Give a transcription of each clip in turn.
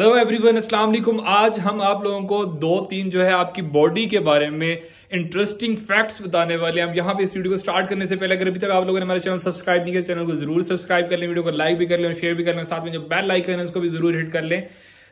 hello everyone अस्सलाम वालेकुम आज हम आप लोगों को दो तीन जो है आपकी बॉडी के बारे में इंटरेस्टिंग फैक्ट्स बताने वाले हैं हम यहाँ पे इस वीडियो को स्टार्ट करने से पहले अगर अभी तक आप लोगों ने हमारे चैनल सब्सक्राइब नहीं किया चैनल को जरूर सब्सक्राइब कर लें वीडियो को लाइक भी कर लें शेयर भी कर लें साथ में जो बेल लाइक करें है उसको भी जरूर हिट कर लें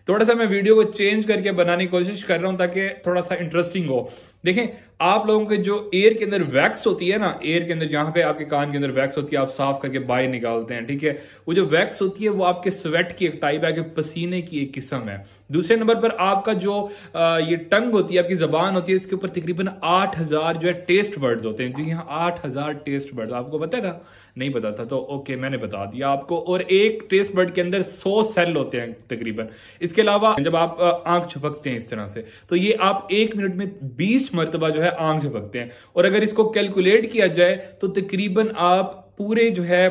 थोड़ा सा मैं वीडियो को चेंज करके बनाने की कोशिश कर रहा हूँ ताकि थोड़ा सा इंटरेस्टिंग हो देखें आप लोगों के जो एयर के अंदर वैक्स होती है ना एयर के अंदर जहां पे आपके कान के अंदर वैक्स होती है आप साफ करके बाहर निकालते हैं ठीक है वो जो वैक्स होती है वो आपके स्वेट की एक टाइप है पसीने की एक किस्म है दूसरे नंबर पर आपका जो आ, ये टंग होती है आपकी जबान होती है इसके ऊपर तकरीबन आठ हजार जो है टेस्ट बर्ड्स होते हैं जी हाँ आठ हजार टेस्ट बर्ड आपको पता था नहीं पता था तो ओके मैंने बता दिया आपको और एक टेस्ट बर्ड के अंदर सौ सेल होते हैं तकरीबन इसके अलावा जब आप आंख छपकते हैं इस तरह से तो ये आप एक मिनट में बीस बीस मरतबा जो है आंख झपकते हैं और अगर इसको कैलकुलेट किया जाए तो तकरीबन आप पूरे जो है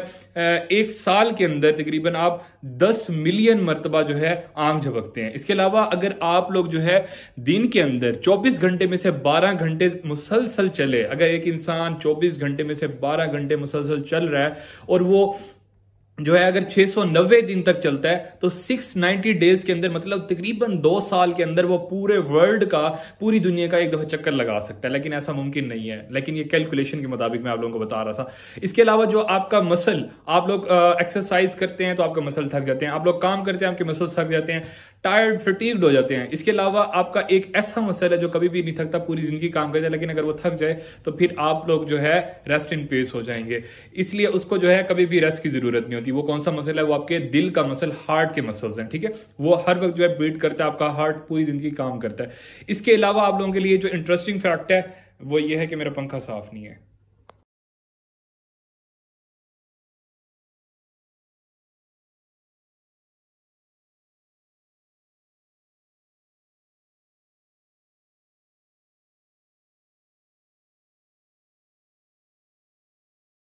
एक साल के अंदर तकरीबन आप 10 मिलियन मरतबा जो है आंख झपकते हैं इसके अलावा अगर आप लोग जो है दिन के अंदर 24 घंटे में से 12 घंटे मुसलसल चले अगर एक इंसान 24 घंटे में से 12 घंटे मुसलसल चल रहा है और वो जो है अगर 690 दिन तक चलता है तो 690 डेज के अंदर मतलब तकरीबन दो साल के अंदर वो पूरे वर्ल्ड का पूरी दुनिया का एक दफा चक्कर लगा सकता है लेकिन ऐसा मुमकिन नहीं है लेकिन ये कैलकुलेशन के मुताबिक मैं आप लोगों को बता रहा था इसके अलावा जो आपका मसल आप लोग एक्सरसाइज करते हैं तो आपका मसल थक जाते हैं आप लोग काम करते हैं आपके मसल थक जाते हैं टायर्ड फटीक्ड हो जाते हैं इसके अलावा आपका एक ऐसा मसल है जो कभी भी नहीं थकता पूरी जिंदगी काम करता है लेकिन अगर वो थक जाए तो फिर आप लोग जो है रेस्ट इन पेस हो जाएंगे इसलिए उसको जो है कभी भी रेस्ट की जरूरत नहीं होती थी वो कौन सा मसल है वो आपके दिल का मसल हार्ट के मसल्स हैं ठीक है वो हर वक्त जो है बीट करता है आपका हार्ट पूरी जिंदगी काम करता है इसके अलावा आप लोगों के लिए जो इंटरेस्टिंग फैक्ट है वो ये है कि मेरा पंखा साफ नहीं है